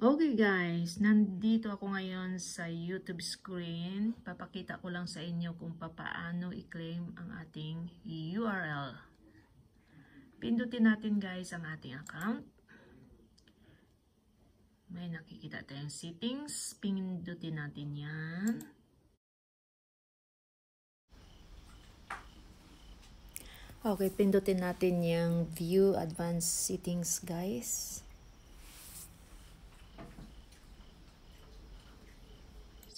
Okay guys, nandito ako ngayon sa YouTube screen. Papakita ko lang sa inyo kung paano i-claim ang ating URL. Pindutin natin guys ang ating account. May nakikita tayong settings. Pindutin natin yan. Okay, pindutin natin yung view advanced settings guys.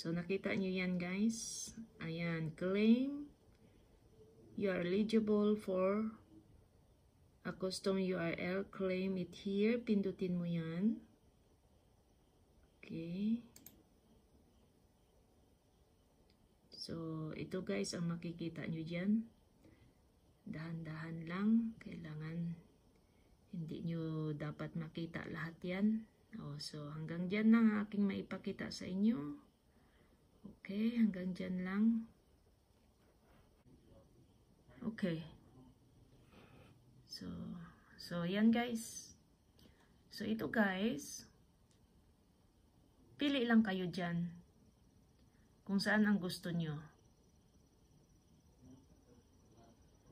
So, nakita nyo yan guys. Ayan, claim. You are eligible for a custom URL. Claim it here. Pindutin mo yan. Okay. So, ito guys ang makikita nyo dyan. Dahan-dahan lang. Kailangan hindi nyo dapat makita lahat yan. Oh, so, hanggang dyan lang aking maipakita sa inyo. Okay, hanggang dyan lang. Okay. So, so yan guys. So, ito guys. Pili lang kayo dyan. Kung saan ang gusto nyo.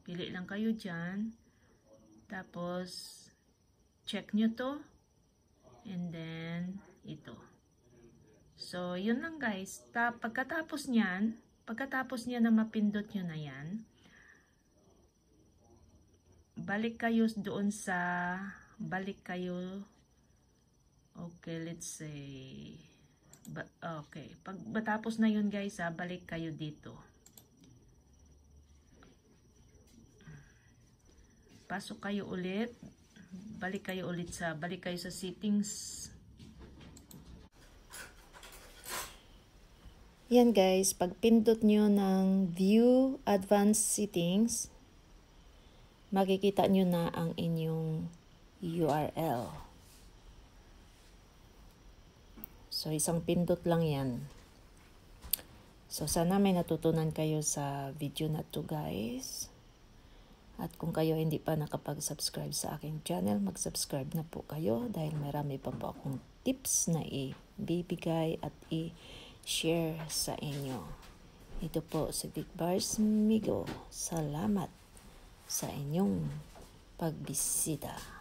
Pili lang kayo dyan. Tapos, check nyo to. And then, So, yun lang guys. Ta pagkatapos niyan, pagkatapos niya na mapindot nyo na yan, balik kayo doon sa, balik kayo, okay, let's say, ba, okay, pag matapos na yun guys, ha, balik kayo dito. Pasok kayo ulit, balik kayo ulit sa, balik kayo sa settings, Yan guys, pagpindot nyo ng View Advanced Settings, makikita nyo na ang inyong URL. So, isang pindot lang yan. So, sana may natutunan kayo sa video na to guys. At kung kayo hindi pa nakapag-subscribe sa aking channel, mag-subscribe na po kayo dahil marami pa po akong tips na ibibigay at i- share sa inyo. Ito po si Big Bars Migo. Salamat sa inyong pagbisita.